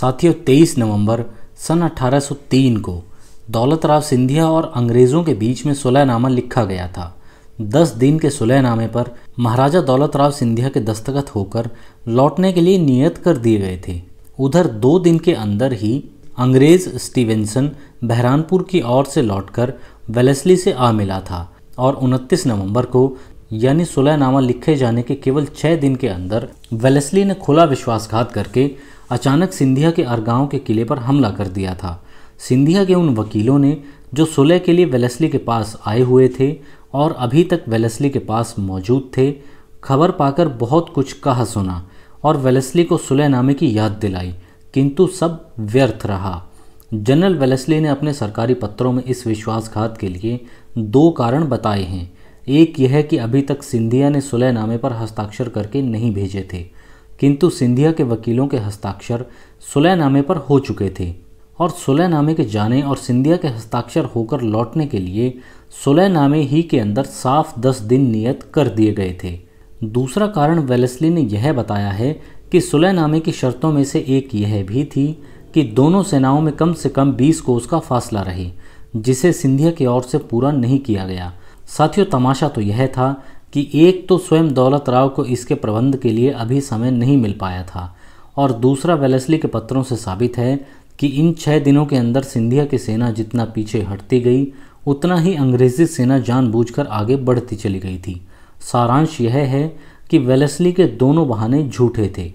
साथियों 23 नवंबर सन 1803 को दौलत राव सिंधिया और अंग्रेज़ों के बीच में सुलहनामा लिखा गया था दस दिन के सुलहनामे पर महाराजा दौलत राव सिंधिया के दस्तखत होकर लौटने के लिए नियत कर दिए गए थे उधर दो दिन के अंदर ही अंग्रेज़ स्टीवेंसन बहरानपुर की ओर से लौटकर वेलेसली से आ मिला था और 29 नवंबर को यानी सुलहनामा लिखे जाने के केवल छः दिन के अंदर वेलेसली ने खुला विश्वासघात करके अचानक सिंधिया के अरगांव के किले पर हमला कर दिया था सिंधिया के उन वकीलों ने जो सुलह के लिए वेलेस्ली के पास आए हुए थे और अभी तक वेलेस्ली के पास मौजूद थे खबर पाकर बहुत कुछ कहा सुना और वेलेस्ली को सुलहनामे की याद दिलाई किंतु सब व्यर्थ रहा जनरल वेलेस्ली ने अपने सरकारी पत्रों में इस विश्वासघात के लिए दो कारण बताए हैं एक यह कि अभी तक सिंधिया ने सुलहनामे पर हस्ताक्षर करके नहीं भेजे थे किंतु सिंधिया के वकीलों के हस्ताक्षर सुलहनामे पर हो चुके थे और सुलहनामे के जाने और सिंधिया के हस्ताक्षर होकर लौटने के लिए सुलहनामे ही के अंदर साफ दस दिन नियत कर दिए गए थे दूसरा कारण वेलेस्ली ने यह बताया है कि सुलहनामे की शर्तों में से एक यह भी थी कि दोनों सेनाओं में कम से कम 20 कोस का फासला रहे जिसे सिंधिया की ओर से पूरा नहीं किया गया साथियों तमाशा तो यह था कि एक तो स्वयं दौलत राव को इसके प्रबंध के लिए अभी समय नहीं मिल पाया था और दूसरा वेलेसली के पत्रों से साबित है कि इन छः दिनों के अंदर सिंधिया की सेना जितना पीछे हटती गई उतना ही अंग्रेज़ी सेना जानबूझकर आगे बढ़ती चली गई थी सारांश यह है कि वेलेसली के दोनों बहाने झूठे थे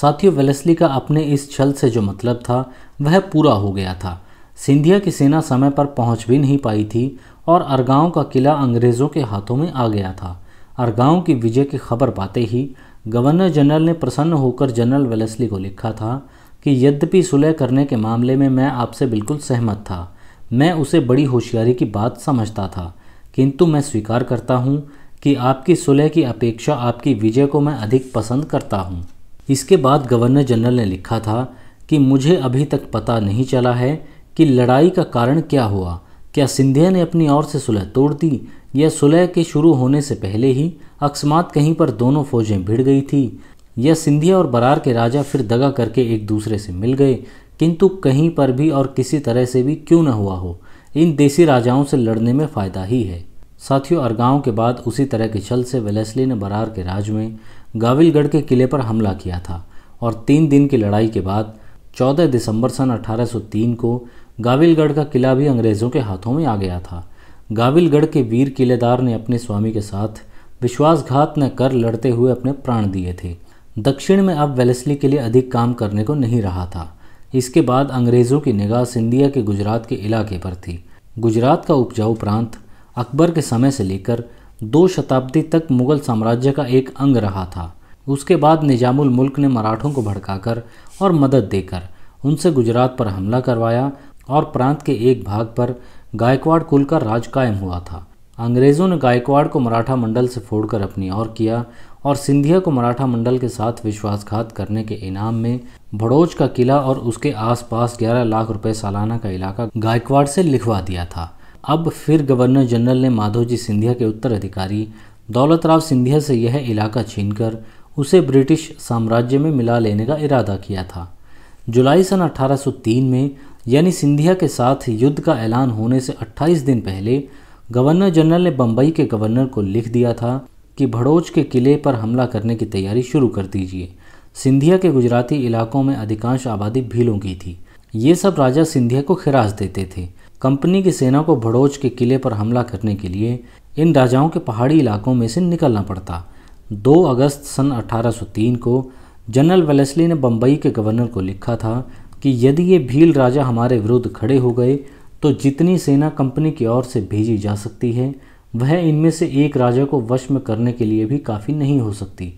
साथियों वेलेसली का अपने इस छल से जो मतलब था वह पूरा हो गया था सिंधिया की सेना समय पर पहुंच भी नहीं पाई थी और अरगाव का किला अंग्रेज़ों के हाथों में आ गया था अरगांव की विजय की खबर पाते ही गवर्नर जनरल ने प्रसन्न होकर जनरल वेलेसली को लिखा था कि यद्यपि सुलह करने के मामले में मैं आपसे बिल्कुल सहमत था मैं उसे बड़ी होशियारी की बात समझता था किंतु मैं स्वीकार करता हूँ कि आपकी सुलह की अपेक्षा आपकी विजय को मैं अधिक पसंद करता हूँ इसके बाद गवर्नर जनरल ने लिखा था कि मुझे अभी तक पता नहीं चला है कि लड़ाई का कारण क्या हुआ क्या सिंधिया ने अपनी ओर से सुलह तोड़ दी यह सुलह के शुरू होने से पहले ही अकस्मात कहीं पर दोनों फौजें भिड़ गई थी यह सिंधिया और बरार के राजा फिर दगा करके एक दूसरे से मिल गए किंतु कहीं पर भी और किसी तरह से भी क्यों न हुआ हो इन देसी राजाओं से लड़ने में फ़ायदा ही है साथियों अरगांव के बाद उसी तरह के छल से वेलेसली ने बरार के राज में गाविलगढ़ के किले पर हमला किया था और तीन दिन की लड़ाई के बाद 14 दिसंबर सन 1803 को गाविलगढ़ का किला भी अंग्रेज़ों के हाथों में आ गया था गाविलगढ़ के वीर किलेदार ने अपने स्वामी के साथ विश्वासघात न कर लड़ते हुए अपने प्राण दिए थे दक्षिण में अब वेलेसली के लिए अधिक काम करने को नहीं रहा था इसके बाद अंग्रेज़ों की निगाह सिंधिया के गुजरात के इलाके पर थी गुजरात का उपजाऊ प्रांत अकबर के समय से लेकर दो शताब्दी तक मुगल साम्राज्य का एक अंग रहा था उसके बाद निजामुल मुल्क ने मराठों को भड़काकर और मदद देकर उनसे गुजरात पर हमला करवाया और प्रांत के एक भाग पर गायकवाड़ कुल का राज कायम हुआ था अंग्रेज़ों ने गायकवाड़ को मराठा मंडल से फोड़कर अपनी ओर किया और सिंधिया को मराठा मंडल के साथ विश्वासघात करने के इनाम में भड़ोच का किला और उसके आसपास 11 लाख रुपए सालाना का इलाका गायकवाड़ से लिखवा दिया था अब फिर गवर्नर जनरल ने माधोजी सिंधिया के उत्तराधिकारी दौलतराव सिंधिया से यह इलाका छीनकर उसे ब्रिटिश साम्राज्य में मिला लेने का इरादा किया था जुलाई सन 1803 में यानी सिंधिया के साथ युद्ध का ऐलान होने से 28 दिन पहले गवर्नर जनरल ने बम्बई के गवर्नर को लिख दिया था कि भड़ोच के किले पर हमला करने की तैयारी शुरू कर दीजिए सिंधिया के गुजराती इलाकों में अधिकांश आबादी भीलों की थी ये सब राजा सिंधिया को खिराज देते थे कंपनी की सेना को भड़ोच के किले पर हमला करने के लिए इन राजाओं के पहाड़ी इलाकों में से निकलना पड़ता 2 अगस्त सन 1803 को जनरल वेलेसली ने बम्बई के गवर्नर को लिखा था कि यदि ये भील राजा हमारे विरुद्ध खड़े हो गए तो जितनी सेना कंपनी की ओर से भेजी जा सकती है वह इनमें से एक राजा को वश में करने के लिए भी काफ़ी नहीं हो सकती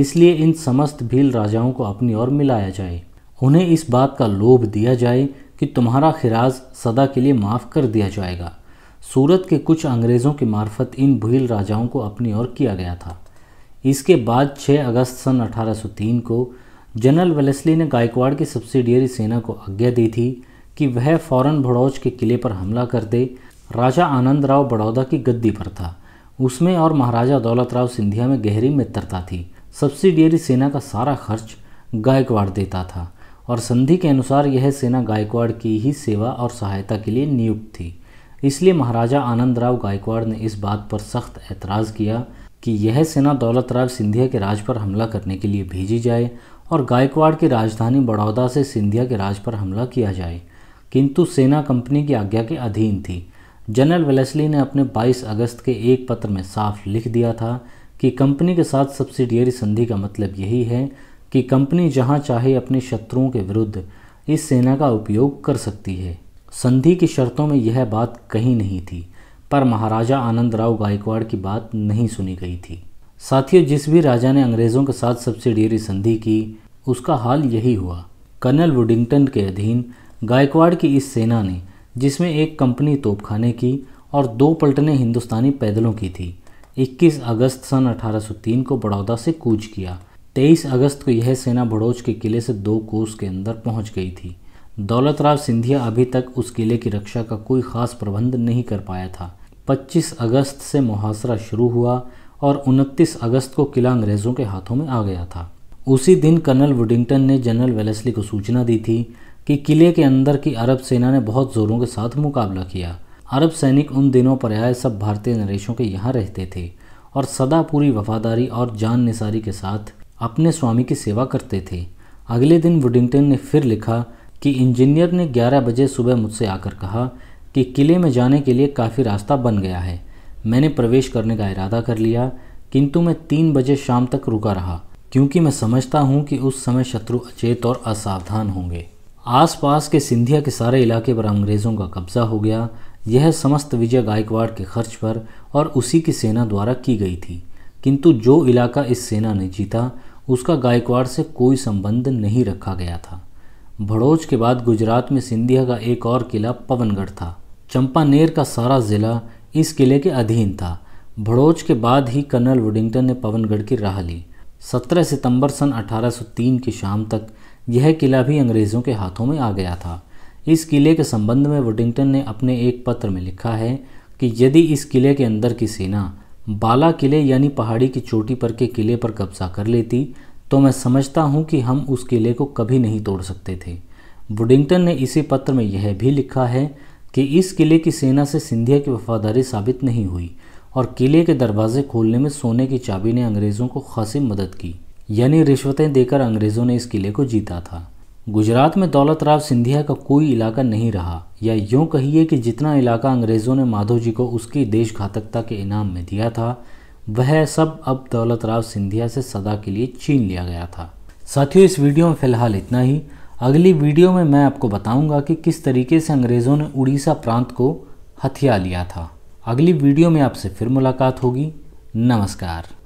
इसलिए इन समस्त भील राजाओं को अपनी ओर मिलाया जाए उन्हें इस बात का लोभ दिया जाए कि तुम्हारा खिराज सदा के लिए माफ़ कर दिया जाएगा सूरत के कुछ अंग्रेज़ों की मार्फत इन भील राजाओं को अपनी ओर किया गया था इसके बाद 6 अगस्त सन 1803 को जनरल वेलेस्ली ने गायकवाड़ की सब्सिडियरी सेना को आज्ञा दी थी कि वह फौरन भड़ौच के किले पर हमला कर दे राजा आनंद राव बड़ौदा की गद्दी पर था उसमें और महाराजा दौलत राव सिंधिया में गहरी मित्रता थी सब्सिडियरी सेना का सारा खर्च गायकवाड़ देता था और संधि के अनुसार यह सेना गायकवाड़ की ही सेवा और सहायता के लिए नियुक्त थी इसलिए महाराजा आनंद राव गायकवाड़ ने इस बात पर सख्त एतराज़ किया कि यह सेना दौलत राज सिंधिया के राज पर हमला करने के लिए भेजी जाए और गायकवाड़ की राजधानी बड़ौदा से सिंधिया के राज पर हमला किया जाए किंतु सेना कंपनी की आज्ञा के अधीन थी जनरल वेलेसली ने अपने 22 अगस्त के एक पत्र में साफ लिख दिया था कि कंपनी के साथ सब्सिडियरी संधि का मतलब यही है कि कंपनी जहां चाहे अपने शत्रुओं के विरुद्ध इस सेना का उपयोग कर सकती है संधि की शर्तों में यह बात कहीं नहीं थी पर महाराजा आनंद राव गायकवाड़ की बात नहीं सुनी गई थी साथियों जिस भी राजा ने अंग्रेज़ों के साथ सबसे डेरी संधि की उसका हाल यही हुआ कर्नल वुडिंगटन के अधीन गायकवाड़ की इस सेना ने जिसमें एक कंपनी तोपखाने की और दो पलटने हिंदुस्तानी पैदलों की थी 21 अगस्त सन 1803 को बड़ौदा से कूच किया 23 अगस्त को यह सेना भड़ोच के किले से दो कोस के अंदर पहुंच गई थी दौलतराव सिंधिया अभी तक उस किले की रक्षा का कोई खास प्रबंध नहीं कर पाया था 25 अगस्त से मुहासरा शुरू हुआ और 29 अगस्त को किला अंग्रेज़ों के हाथों में आ गया था उसी दिन कर्नल वुडिंगटन ने जनरल वेलेसली को सूचना दी थी कि किले के अंदर की अरब सेना ने बहुत ज़ोरों के साथ मुकाबला किया अरब सैनिक उन दिनों पर आए सब भारतीय नरेशों के यहाँ रहते थे और सदा पूरी वफादारी और जान निसारी के साथ अपने स्वामी की सेवा करते थे अगले दिन वुडिंगटन ने फिर लिखा कि इंजीनियर ने 11 बजे सुबह मुझसे आकर कहा कि किले में जाने के लिए काफ़ी रास्ता बन गया है मैंने प्रवेश करने का इरादा कर लिया किंतु मैं तीन बजे शाम तक रुका रहा क्योंकि मैं समझता हूँ कि उस समय शत्रु अचेत और असावधान होंगे आसपास के सिंधिया के सारे इलाके पर अंग्रेज़ों का कब्जा हो गया यह समस्त विजय गायकवाड़ के खर्च पर और उसी की सेना द्वारा की गई थी किंतु जो इलाका इस सेना ने जीता उसका गायकवाड़ से कोई संबंध नहीं रखा गया था भड़ोच के बाद गुजरात में सिंधिया का एक और किला पवनगढ़ था चंपानेर का सारा ज़िला इस किले के अधीन था भड़ोच के बाद ही कर्नल वुडिंगटन ने पवनगढ़ की राह ली 17 सितंबर सन 1803 की शाम तक यह किला भी अंग्रेज़ों के हाथों में आ गया था इस किले के संबंध में वुडिंगटन ने अपने एक पत्र में लिखा है कि यदि इस किले के अंदर की सेना बाला किले यानी पहाड़ी की चोटी पर के किले पर कब्जा कर लेती तो मैं समझता हूँ कि हम उस किले को कभी नहीं तोड़ सकते थे वुडिंगटन ने इसी पत्र में यह भी लिखा है कि इस किले की सेना से सिंधिया की वफादारी साबित नहीं हुई और किले के दरवाजे खोलने में सोने की चाबी ने अंग्रेज़ों को खासी मदद की यानी रिश्वतें देकर अंग्रेज़ों ने इस किले को जीता था गुजरात में दौलत राव सिंधिया का कोई इलाका नहीं रहा या यूँ कहिए कि जितना इलाका अंग्रेज़ों ने माधो जी को उसकी देश घातकता के इनाम में दिया था वह सब अब दौलतराव सिंधिया से सदा के लिए छीन लिया गया था साथियों इस वीडियो में फ़िलहाल इतना ही अगली वीडियो में मैं आपको बताऊंगा कि किस तरीके से अंग्रेज़ों ने उड़ीसा प्रांत को हथिया लिया था अगली वीडियो में आपसे फिर मुलाकात होगी नमस्कार